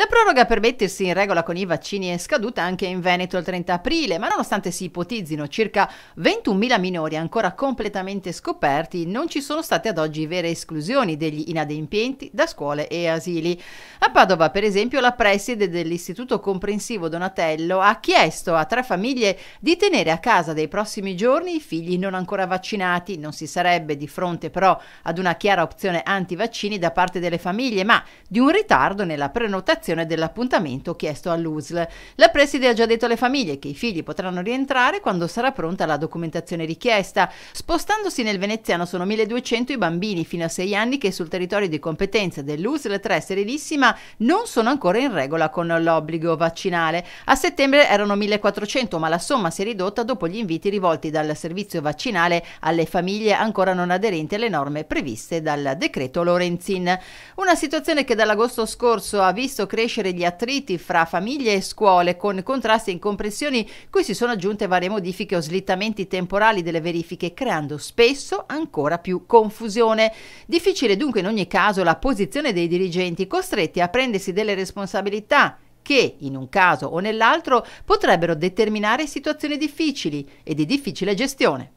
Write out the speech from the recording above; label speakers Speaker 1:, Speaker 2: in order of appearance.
Speaker 1: La proroga per mettersi in regola con i vaccini è scaduta anche in Veneto il 30 aprile, ma nonostante si ipotizzino circa 21.000 minori ancora completamente scoperti, non ci sono state ad oggi vere esclusioni degli inadempienti da scuole e asili. A Padova, per esempio, la preside dell'Istituto Comprensivo Donatello ha chiesto a tre famiglie di tenere a casa dei prossimi giorni i figli non ancora vaccinati. Non si sarebbe di fronte però ad una chiara opzione anti-vaccini da parte delle famiglie, ma di un ritardo nella prenotazione confermazione dell'appuntamento chiesto all'USL. La preside ha già detto alle famiglie che i figli potranno rientrare quando sarà pronta la documentazione richiesta. Spostandosi nel veneziano sono 1200 i bambini fino a 6 anni che sul territorio di competenza dell'USL 3 Serenissima non sono ancora in regola con l'obbligo vaccinale. A settembre erano 1400, ma la somma si è ridotta dopo gli inviti rivolti dal servizio vaccinale alle famiglie ancora non aderenti alle norme previste dal decreto Lorenzin. Una situazione che dall'agosto scorso ha visto crescere crescere gli attriti fra famiglie e scuole con contrasti e incompressioni cui si sono aggiunte varie modifiche o slittamenti temporali delle verifiche, creando spesso ancora più confusione. Difficile dunque in ogni caso la posizione dei dirigenti costretti a prendersi delle responsabilità che, in un caso o nell'altro, potrebbero determinare situazioni difficili e di difficile gestione.